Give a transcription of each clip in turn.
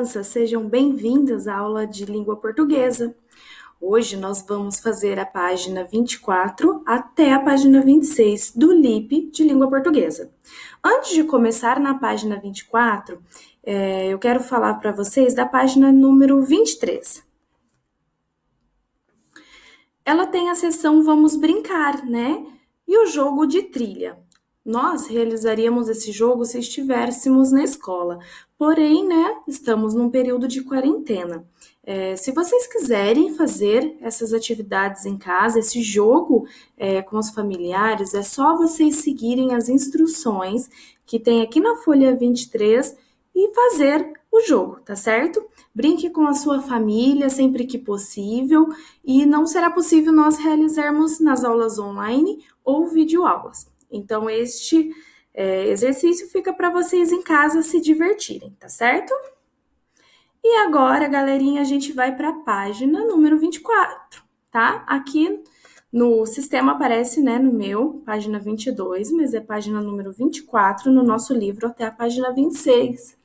crianças, sejam bem-vindas à aula de língua portuguesa. Hoje nós vamos fazer a página 24 até a página 26 do LIP de língua portuguesa. Antes de começar na página 24, é, eu quero falar para vocês da página número 23. Ela tem a seção Vamos Brincar, né? E o jogo de trilha. Nós realizaríamos esse jogo se estivéssemos na escola, porém, né, estamos num período de quarentena. É, se vocês quiserem fazer essas atividades em casa, esse jogo é, com os familiares, é só vocês seguirem as instruções que tem aqui na folha 23 e fazer o jogo, tá certo? Brinque com a sua família sempre que possível e não será possível nós realizarmos nas aulas online ou videoaulas. Então, este é, exercício fica para vocês em casa se divertirem, tá certo? E agora, galerinha, a gente vai para a página número 24, tá? Aqui no sistema aparece, né, no meu, página 22, mas é página número 24 no nosso livro até a página 26.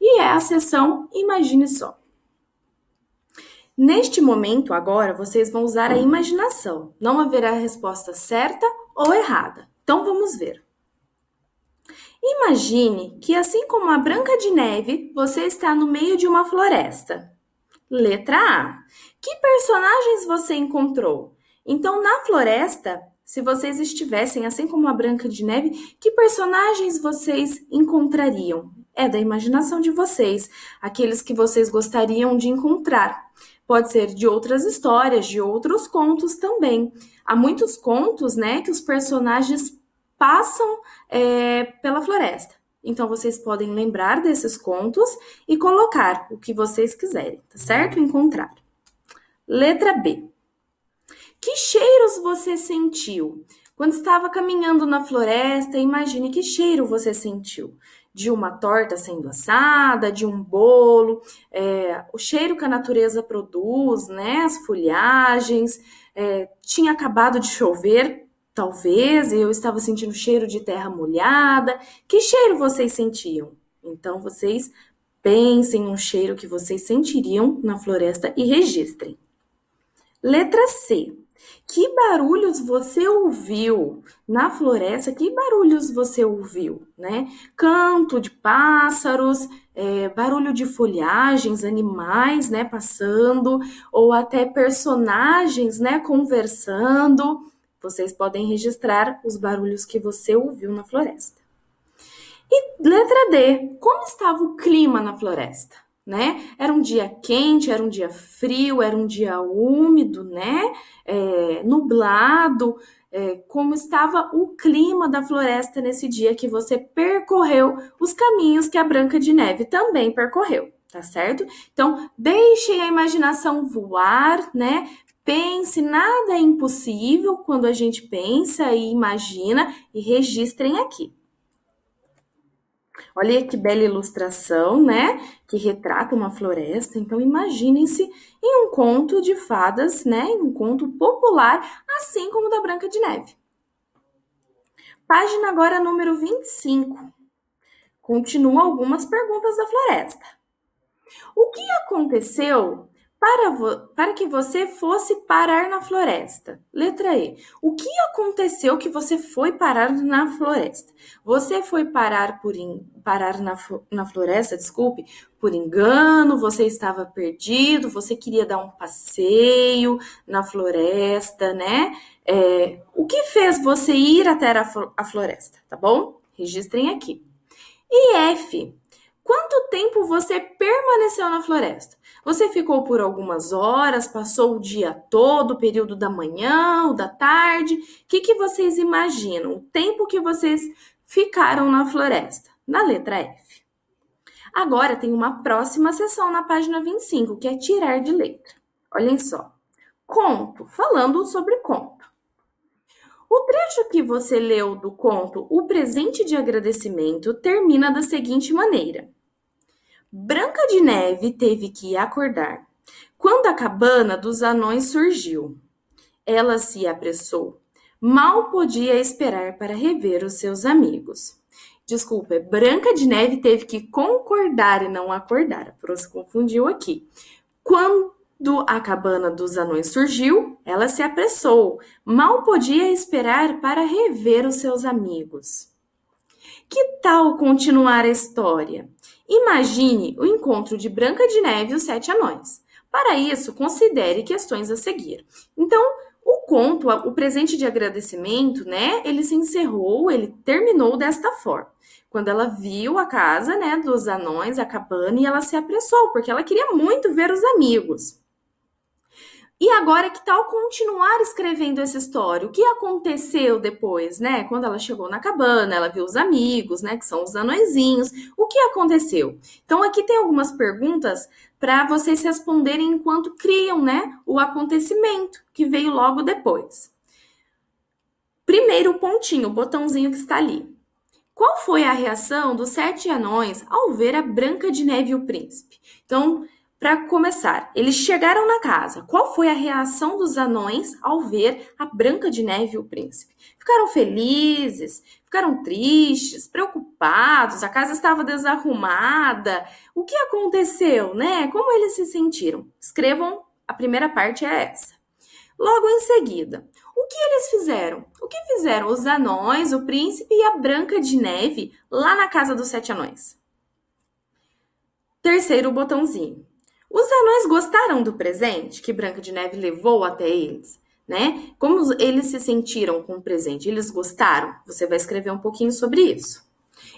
E é a seção Imagine só. Neste momento, agora, vocês vão usar a imaginação. Não haverá resposta certa ou errada. Então vamos ver. Imagine que, assim como a Branca de Neve, você está no meio de uma floresta. Letra A. Que personagens você encontrou? Então, na floresta, se vocês estivessem, assim como a Branca de Neve, que personagens vocês encontrariam? É da imaginação de vocês, aqueles que vocês gostariam de encontrar. Pode ser de outras histórias, de outros contos também. Há muitos contos, né, que os personagens passam é, pela floresta. Então, vocês podem lembrar desses contos e colocar o que vocês quiserem, tá certo? Encontrar. Letra B. Que cheiros você sentiu? Quando estava caminhando na floresta, imagine que cheiro você sentiu. De uma torta sendo assada, de um bolo, é, o cheiro que a natureza produz, né? As folhagens, é, tinha acabado de chover, Talvez eu estava sentindo cheiro de terra molhada. Que cheiro vocês sentiam? Então vocês pensem um cheiro que vocês sentiriam na floresta e registrem. Letra C. Que barulhos você ouviu na floresta? Que barulhos você ouviu, né? Canto de pássaros, é, barulho de folhagens, animais, né, passando, ou até personagens, né, conversando. Vocês podem registrar os barulhos que você ouviu na floresta. E letra D, como estava o clima na floresta? Né? Era um dia quente, era um dia frio, era um dia úmido, né? É, nublado. É, como estava o clima da floresta nesse dia que você percorreu os caminhos que a Branca de Neve também percorreu, tá certo? Então, deixem a imaginação voar, né? Pense, nada é impossível quando a gente pensa e imagina e registrem aqui. Olha que bela ilustração, né? Que retrata uma floresta. Então, imaginem-se em um conto de fadas, né? Em um conto popular, assim como o da Branca de Neve. Página agora número 25. Continuam algumas perguntas da floresta. O que aconteceu para, para que você fosse parar na floresta. Letra E. O que aconteceu que você foi parar na floresta? Você foi parar por in, parar na, na floresta, desculpe, por engano, você estava perdido, você queria dar um passeio na floresta, né? É, o que fez você ir até a, a floresta, tá bom? Registrem aqui. E F. Quanto tempo você permaneceu na floresta? Você ficou por algumas horas, passou o dia todo, o período da manhã, da tarde? O que, que vocês imaginam? O tempo que vocês ficaram na floresta? Na letra F. Agora tem uma próxima sessão na página 25, que é tirar de letra. Olhem só. Conto, falando sobre conto. O trecho que você leu do conto O Presente de Agradecimento termina da seguinte maneira: Branca de Neve teve que acordar quando a cabana dos anões surgiu. Ela se apressou. Mal podia esperar para rever os seus amigos. Desculpa, Branca de Neve teve que concordar e não acordar. A se confundiu aqui. Quando do a cabana dos anões surgiu, ela se apressou, mal podia esperar para rever os seus amigos. Que tal continuar a história? Imagine o encontro de Branca de Neve e os Sete Anões. Para isso, considere questões a seguir. Então, o conto, o presente de agradecimento, né? Ele se encerrou, ele terminou desta forma. Quando ela viu a casa, né, dos anões, a cabana, e ela se apressou, porque ela queria muito ver os amigos. E agora, que tal continuar escrevendo essa história? O que aconteceu depois, né? Quando ela chegou na cabana, ela viu os amigos, né? Que são os anõezinhos. O que aconteceu? Então, aqui tem algumas perguntas para vocês responderem enquanto criam, né? O acontecimento que veio logo depois. Primeiro pontinho, o botãozinho que está ali. Qual foi a reação dos sete anões ao ver a Branca de Neve e o Príncipe? Então, para começar, eles chegaram na casa. Qual foi a reação dos anões ao ver a Branca de Neve e o príncipe? Ficaram felizes? Ficaram tristes? Preocupados? A casa estava desarrumada? O que aconteceu, né? Como eles se sentiram? Escrevam, a primeira parte é essa. Logo em seguida, o que eles fizeram? O que fizeram os anões, o príncipe e a Branca de Neve lá na casa dos sete anões? Terceiro botãozinho os anões gostaram do presente que Branca de Neve levou até eles, né? Como eles se sentiram com o presente? Eles gostaram? Você vai escrever um pouquinho sobre isso.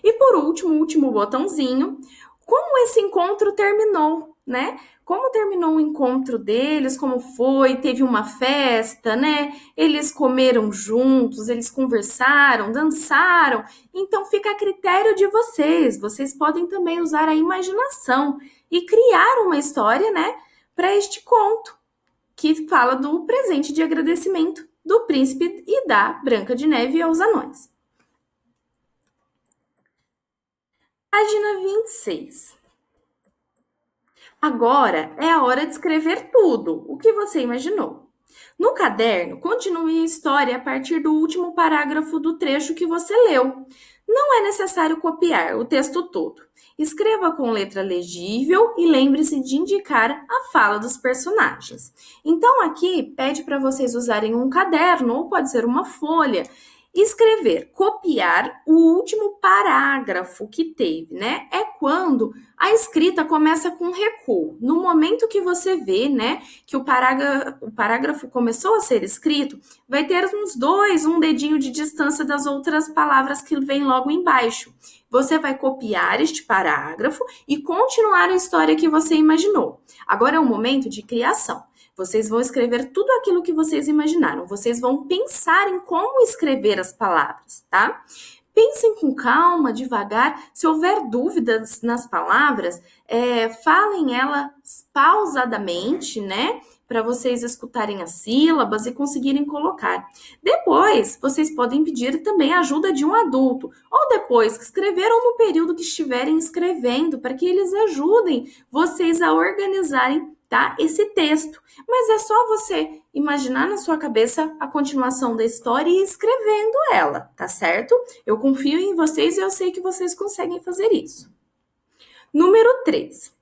E por último, último botãozinho, como esse encontro terminou, né? Como terminou o encontro deles, como foi, teve uma festa, né? Eles comeram juntos, eles conversaram, dançaram. Então fica a critério de vocês. Vocês podem também usar a imaginação e criar uma história, né, para este conto que fala do presente de agradecimento do príncipe e da Branca de Neve aos anões. Página 26. Agora é a hora de escrever tudo o que você imaginou. No caderno, continue a história a partir do último parágrafo do trecho que você leu, não é necessário copiar o texto todo. Escreva com letra legível e lembre-se de indicar a fala dos personagens. Então, aqui pede para vocês usarem um caderno ou pode ser uma folha escrever, copiar o último parágrafo que teve, né? É quando a escrita começa com recuo. No momento que você vê, né, que o parágrafo, o parágrafo começou a ser escrito, vai ter uns dois, um dedinho de distância das outras palavras que vem logo embaixo. Você vai copiar este parágrafo e continuar a história que você imaginou. Agora é o momento de criação. Vocês vão escrever tudo aquilo que vocês imaginaram. Vocês vão pensar em como escrever as palavras, tá? Pensem com calma, devagar. Se houver dúvidas nas palavras, é, falem elas pausadamente, né? Para vocês escutarem as sílabas e conseguirem colocar. Depois, vocês podem pedir também a ajuda de um adulto, ou depois escrever escreveram no período que estiverem escrevendo, para que eles ajudem vocês a organizarem tá? Esse texto. Mas é só você imaginar na sua cabeça a continuação da história e escrevendo ela, tá certo? Eu confio em vocês e eu sei que vocês conseguem fazer isso. Número 3.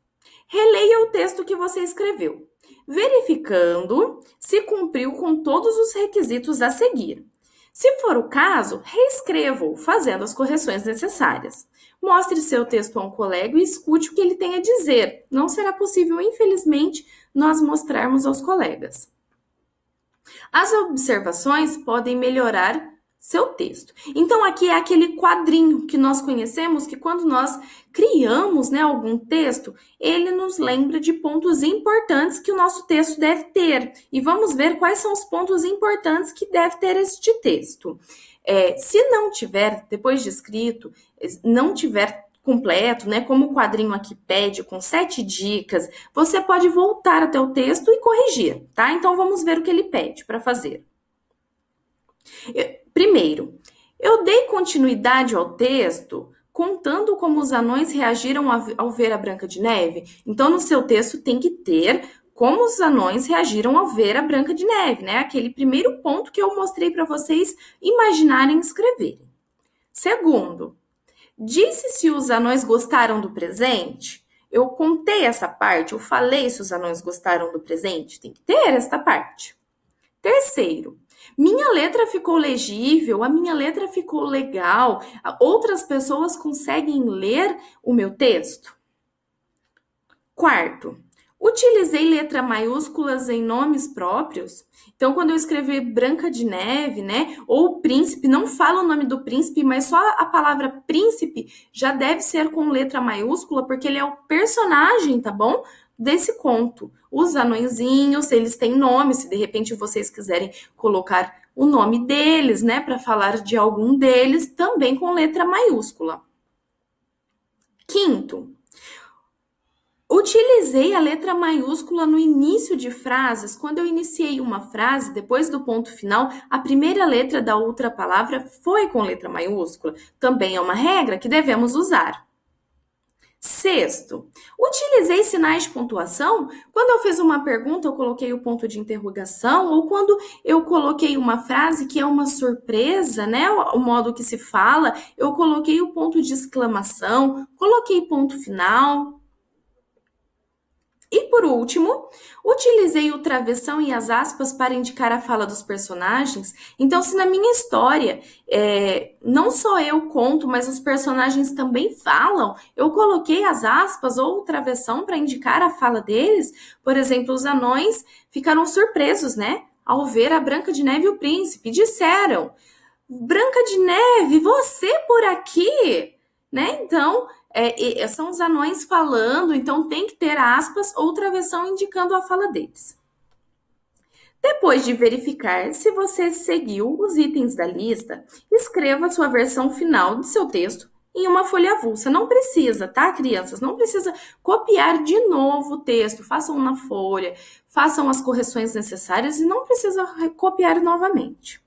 Releia o texto que você escreveu, verificando se cumpriu com todos os requisitos a seguir. Se for o caso, reescreva-o, fazendo as correções necessárias. Mostre seu texto a um colega e escute o que ele tem a dizer. Não será possível, infelizmente, nós mostrarmos aos colegas. As observações podem melhorar seu texto. Então aqui é aquele quadrinho que nós conhecemos que quando nós criamos, né, algum texto, ele nos lembra de pontos importantes que o nosso texto deve ter. E vamos ver quais são os pontos importantes que deve ter este texto. É, se não tiver, depois de escrito, não tiver completo, né? Como o quadrinho aqui pede, com sete dicas, você pode voltar até o texto e corrigir, tá? Então vamos ver o que ele pede para fazer. Eu, Primeiro, eu dei continuidade ao texto contando como os anões reagiram ao ver a Branca de Neve. Então, no seu texto tem que ter como os anões reagiram ao ver a Branca de Neve, né? Aquele primeiro ponto que eu mostrei para vocês imaginarem e escreverem. Segundo, disse se os anões gostaram do presente. Eu contei essa parte, eu falei se os anões gostaram do presente. Tem que ter esta parte. Terceiro, minha letra ficou legível, a minha letra ficou legal, outras pessoas conseguem ler o meu texto? Quarto, utilizei letra maiúsculas em nomes próprios? Então, quando eu escrever Branca de Neve, né, ou Príncipe, não fala o nome do príncipe, mas só a palavra príncipe já deve ser com letra maiúscula, porque ele é o personagem, tá bom? desse conto. Os anõezinhos, eles têm nome, se de repente vocês quiserem colocar o nome deles, né, para falar de algum deles, também com letra maiúscula. Quinto, utilizei a letra maiúscula no início de frases. Quando eu iniciei uma frase, depois do ponto final, a primeira letra da outra palavra foi com letra maiúscula. Também é uma regra que devemos usar. Sexto, utilizei sinais de pontuação quando eu fiz uma pergunta, eu coloquei o ponto de interrogação, ou quando eu coloquei uma frase que é uma surpresa, né? O modo que se fala, eu coloquei o ponto de exclamação, coloquei ponto final. E por último, utilizei o travessão e as aspas para indicar a fala dos personagens. Então, se na minha história é, não só eu conto, mas os personagens também falam, eu coloquei as aspas ou o travessão para indicar a fala deles. Por exemplo, os anões ficaram surpresos, né? Ao ver a Branca de Neve e o Príncipe, disseram: Branca de Neve, você por aqui? Né? Então, é, é, são os anões falando, então tem que ter aspas ou travessão indicando a fala deles. Depois de verificar se você seguiu os itens da lista, escreva sua versão final do seu texto em uma folha avulsa. Não precisa, tá, crianças? Não precisa copiar de novo o texto. Façam na folha, façam as correções necessárias e não precisa copiar novamente.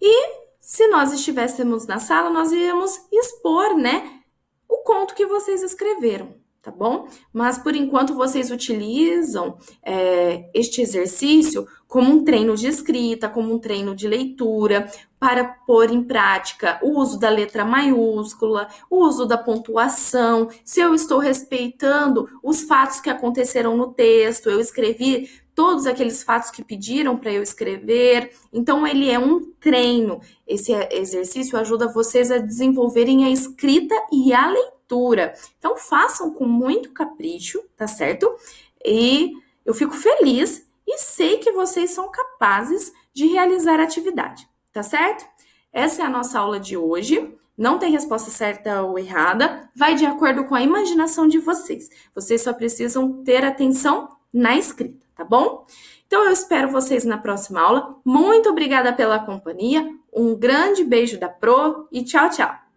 E se nós estivéssemos na sala, nós iríamos expor, né, o conto que vocês escreveram, tá bom? Mas por enquanto vocês utilizam é, este exercício como um treino de escrita, como um treino de leitura, para pôr em prática o uso da letra maiúscula, o uso da pontuação, se eu estou respeitando os fatos que aconteceram no texto, eu escrevi todos aqueles fatos que pediram para eu escrever. Então, ele é um treino. Esse exercício ajuda vocês a desenvolverem a escrita e a leitura. Então, façam com muito capricho, tá certo? E eu fico feliz e sei que vocês são capazes de realizar a atividade, tá certo? Essa é a nossa aula de hoje. Não tem resposta certa ou errada, vai de acordo com a imaginação de vocês. Vocês só precisam ter atenção na escrita tá bom? Então eu espero vocês na próxima aula. Muito obrigada pela companhia. Um grande beijo da Pro e tchau, tchau.